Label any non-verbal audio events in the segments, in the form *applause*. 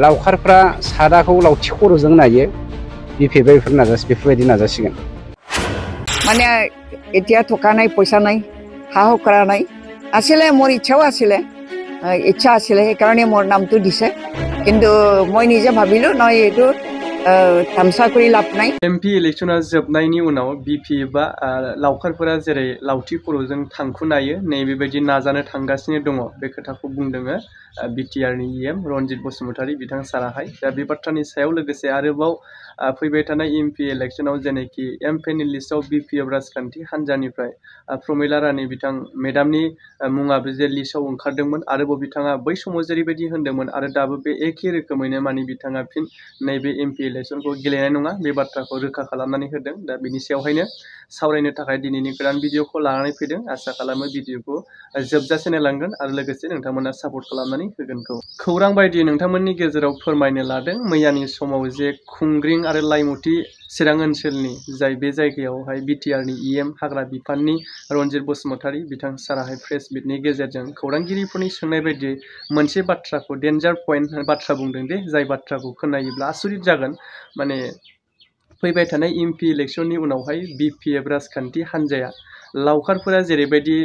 लावखारफ्रा सादाखौ लावथि खर'जों नायो बिफेबायफोर नाजासिगोन बेफोरबायदि नाजासिगोन माने এতিয়া থকা নাই পইচা নাই হা হকৰা নাই আছিলে মোৰ ইচ্ছাও আছিলে ইচ্ছা আছিলে সেইকাৰণে মোৰ নামটো দিছে কিন্তু মই নিজে ভাবিলোঁ নহয় এইটো थामसा लाबनाय एमपि इलेक्सना जोबनायनि उनाव बिपि बा लावखारफोरा जेरै लावथि खर'जों थांखुनायो नै बेबायदि नाजानो थांगासिनो दङ बे खोथाखौ बुंदोङो बिटिआरनि इएम रनजित बसुमतारी बिथां साराहाय दा बे बाथ्रानि सायाव लोगोसे आरोबाव फैबाय थानाय एमपि इलेक्सनाव जेनाखि एम पेनि लिस्टआव बिपिएफ राजखान्थि हान्जानिफ्राय प्रमिला रानि बिथां मेडामनि मुङाबो जे लिस्टआव ओंखारदोंमोन आरोबाव बिथाङा बै समाव जेरैबायदि होन्दोंमोन आरो दाबो बे एखे रोखोमैनो माने बिथाङा फिन नैबे एमपि को गेलेनाय नङा बे बाथ्राखौ रोखा खालामनानै होदों दा बिनि सायावहायनो सावरायनो थाखाय दिनैनि गोदान भिडिअखौ लानानै फैदों आसा खालामो भिडिअखौ जोबजासे नायलांगोन आरो लोगोसे नोंथांमोना सापर्ट खालामनानै होगोनखौ खौरां बायदि नोंथांमोननि गेजेराव फोरमायनो लादों मैयानि समाव जे खुंग्रिं आरो लाइमुथि चिरां ओनसोलनि जाय बे जायगायावहाय बिटिआरनि इएम हाग्रा बिफाननि रनजित बसुमतारी बिथां साराहाय प्रेस मिटनि गेजेरजों खौरांगिरिफोरनि सोंनाय बायदियै मोनसे बाथ्राखौ डेन्जार पइन्ट बाथ्रा बुंदों दे जाय बाथ्राखौ खोनायोब्ला आसरित जागोन माने फैबाय थानाय एमपि इलेक्सननि उनावहाय बिपिएफ राजखान्थि हान्जाया लावखारफोरा जेरैबायदि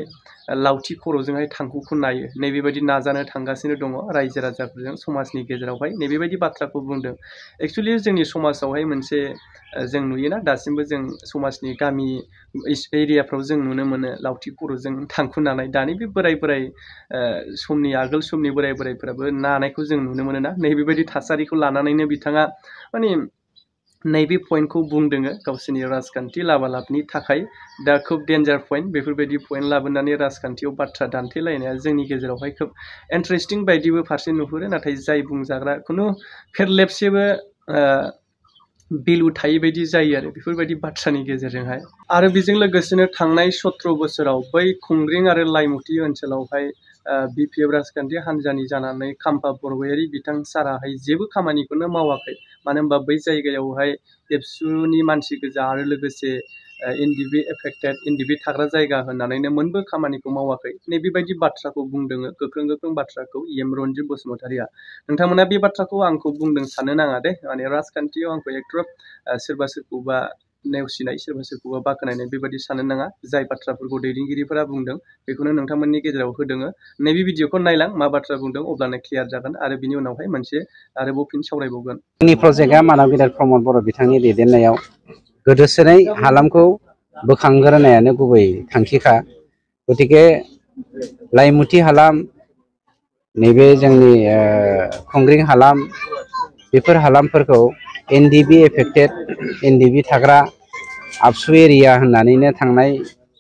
लावथि खर'जोंहाय थांखुखौ नायो नैबेबायदि नाजानो थांगासिनो दङ रायजो राजाफोरजों समाजनि गेजेरावहाय नैबेबायदि बाथ्राखौ बुंदों एक्सुलि जोंनि समाजावहाय मोनसे जों नुयोना दासिमबो जों समाजनि गामि एरियाफ्राव जों नुनो मोनो लावथि खर'जों थांखु नानाय दानि बे बोराय बोराय समनि आगोल समनि बोराय बोरायफोराबो नानायखौ जों नुनो मोनोना नैबेबायदि थासारिखौ लानानैनो बिथाङा माने नैबे पइन्टखौ बुंदोङो गावसोरनि राजखान्थि लाबालाबनि थाखाय दा खोब डेन्जार पइन्ट बेफोरबायदि पइन्ट लाबोनानै राजखान्थियाव बाथ्रा दान्थेलायनाया जोंनि गेजेरावहाय खोब इन्टारेस्टिं बायदिबो फारसे नुहुरो नाथाय जाय बुंजाग्रा खुनु फेरलेबसेबो भेलु थायै बायदि जायो आरो बेफोरबायदि बाथ्रानि गेजेरजोंहाय आरो बेजों लोगोसेनो थांनाय सत्र बोसोराव बै खुंग्रिं आरो लाइमुथि ओनसोलावहाय बि पि एफ राजखान्थि हान्जानि जानानै खाम्फा बरगयारि बिथां साराहाय जेबो खामानिखौनो मावाखै मानो होनबा बै जायगायावहाय एबसुनि मानसि गोजा आरो लोगोसे इन्दिबि एफेक्टेड इन्दिबि थाग्रा जायगा को मोनबो खामानिखौ मावाखै नैबेबायदि बाथ्राखौ बुंदोङो गोख्रों गोख्रों बाथ्राखौ इ एम रनजित बसुमतारिया नोंथांमोना बे बाथ्राखौ बुंदों साननो नाङा दे माने राजखान्थियाव आंखौ एग्रब सोरबा सोरखौबा नेवसिनाय सोरबा सोरखौबा बाख्नायनाय बेबादि साननो नाङा जाय बाथ्राफोरखौ दैदेनगिरिफोरा बुंदों बेखौनो नोंथांमोननि गेजेराव होदोङो नैबे भिडिअखौ नायलां मा बाथ्रा बुंदों अब्लानो क्लियार जागोन आरो बिनि उनावहाय मोनसे आरोबाव फिन सावरायबावगोन जोंनि प्रजेक्टआ मानव गेदेर प्रमद बर' बिथांनि दैदेननायाव गोदोसोनाय हालामखौ बोखांग्रोनायानो गुबै थांखिखा गतिके लाइमुथि हालाम नैबे जोंनि खुंग्रिं हालाम बेफोर हालामफोरखौ एनडिबि एफेक्टेड एनडिबि थाग्रा आबसु एरिया होननानैनो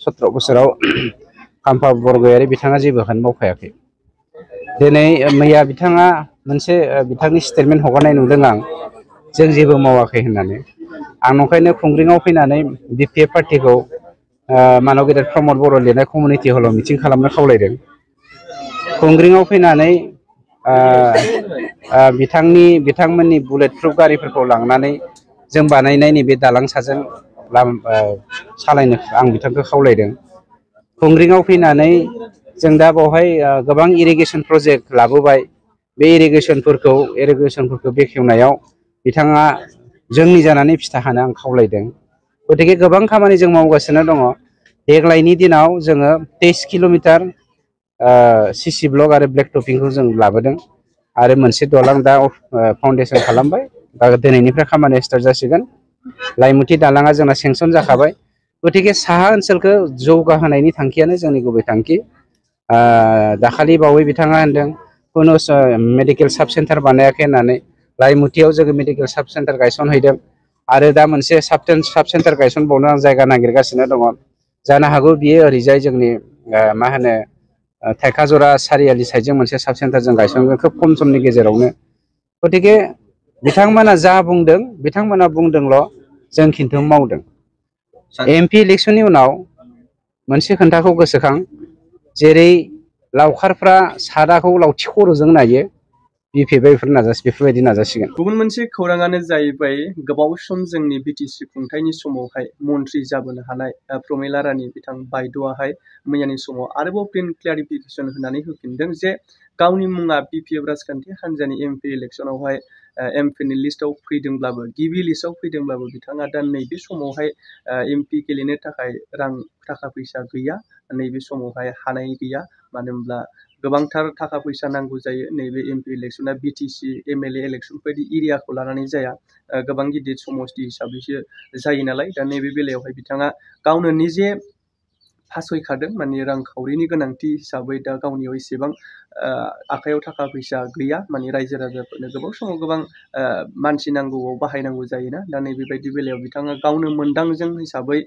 सत्र' बोसोराव *clears throat* खाम्फा बरगयारि बिथाङा जेबोखौनो मावफायाखै मैया बिथाङा मोनसे बिथांनि स्टेटमेन्ट हगारनाय नुदों आं जों जेबो मावाखै होननानै आं नंखायनो खुंग्रिङाव फैनानै बि पि एफ मानव गेदेर प्रमद बर' लिरनाय कमिउनिटि हलाव मिटिं खालामनो खावलायदों खुंग्रिङाव फैनानै ni, bitangmani bullet proof gari perko lang nani zemba nai nai ni beda lang sazen lam salai ang bitang ke kau leden. Kung ring au pina nai zengda bohai gabang irrigation project labu bai be irrigation perko irrigation perko be kiu nai au bitang a zeng ni zana ni pistahan ang kau leden. Kutike gabang kamani zeng mau gasena dongo deklai ni dinau zeng a 10 kilometer sisi blok are black topping kung zeng labu deng. आरो मोनसे दालां दा foundation खालामबाय दा दिनैनिफ्राय खामानिया start जासिगोन लाइमुथि दालाङा जोंना सेंसन जाखाबाय गतिके साहा ओनसोलखौ जौगाहोनायनि थांखियानो जोंनि गुबै थांखि दाखालि बावै बिथाङा होनदों खुनु मेडिकेल साब सेन्टार बानायाखै होननानै लाइमुथियाव जोङो मेडिकेल साब सेन्टार गायसनहैदों आरो दा मोनसे साब साब सेन्टार गायसनबावनो आं जायगा नागिरगासिनो दङ जानो हागौ बियो ओरैजाय जोंनि मा होनो थाइखाजरा सारियालि साइडजों मोनसे साब सेन्टार जों गायसनगोन खोब खम समनि गेजेरावनो गतिके बिथांमोना जा बुंदों बिथांमोना बुंदोंल' जों खिन्थु मावदों एम पि इलेक्सननि उनाव मोनसे खोन्थाखौ गोसोखां जेरै लावखारफ्रा सादाखौ लावथिखर'जों नायो बिफ़ेबे फिरना जास बिफ़ेबे दिना जासीगा। गुमनमंचे खोरंगाने जाइबाये गबाऊसों जंगनी बिटीसी पुंथाई निस्सुमो है मोंट्रीज़ा बना हालाएँ प्रोमेला रानी बिथांग बाईडुआ है मैं निस्सुमो आरबो प्रिंट क्लियरिफिकेशन होना नहीं होगी दंजे gawni munga PPF raskanti hanjani MP electionaw hay MP ni listaw freedom club gibi listaw freedom club bitanga dannei bi somaw hay MP kelene takay rang taka paisa giya nei bi somaw hay hanai giya manembla gobangthar taka paisa nangu jayi nei bi MP electiona BTC MLA election pedi area ko larani jaya gobangi de somosti hisabise jayi nalai dannei bi belaw hay bitanga gawna nije Pasoi kadang mani rang kauri ni kenang ti sabai da kau ni oi आखाइयाव थाखा फैसा गैया माने रायजो राजाफोरनो गोबां समाव गोबां मानसि नांगौआव बाहायनांगौ जायोना दा नैबेबायदि बेलायाव बिथाङा गावनो मोनदांजों हिसाबै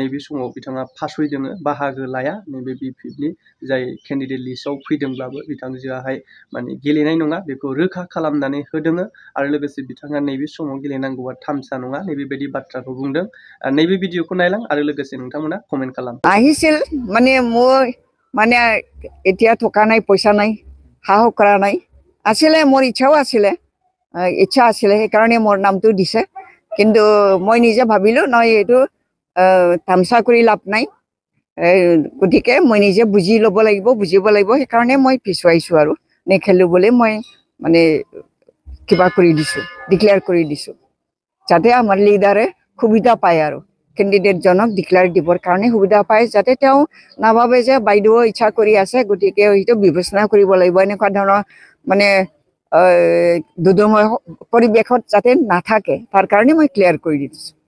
नैबे समाव बिथाङा फासयदोङो बाहागो लाया नैबे बि पि एफनि जाय केन्डिडेट लिस्टआव फैदोंब्लाबो बिथांजोआहाय माने गेलेनाय नङा बेखौ रोखा खालामनानै होदोङो आरो लोगोसे बिथाङा नैबे समाव गेलेनांगौआ थामसा नङा नैबेबायदि बाथ्राखौ बुंदों नैबे भिडिअखौ नायलां आरो लोगोसे नोंथांमोना कमेन्ट खालाम আহিছিল माने মই মানে এতিয়া থকা নাই পইচা নাই সাহস কৰা নাই আছিলে মোৰ ইচ্ছাও আছিলে ইচ্ছা আছিলে সেইকাৰণে মোৰ নামটো দিছে কিন্তু মই নিজে ভাবিলোঁ নহয় এইটো তামচা কৰি লাভ নাই গতিকে মই নিজে বুজি ল'ব লাগিব বুজিব লাগিব সেইকাৰণে মই পিছুৱাইছোঁ আৰু নেখেলোঁ বুলি মই মানে কিবা কৰি দিছোঁ ডিক্লেয়াৰ কৰি দিছোঁ যাতে আমাৰ লিডাৰে সুবিধা পায় আৰু কেণ্ডিডেটজনক ডিক্লেয়াৰ দিবৰ কাৰণে সুবিধা পায় যাতে তেওঁ নাভাবে যে বাইদেউ ইচ্ছা কৰি আছে গতিকে সেইটো বিবেচনা কৰিব লাগিব এনেকুৱা ধৰণৰ মানে দুদময় পৰিৱেশত যাতে নাথাকে তাৰ কাৰণে মই ক্লিয়াৰ কৰি দিছোঁ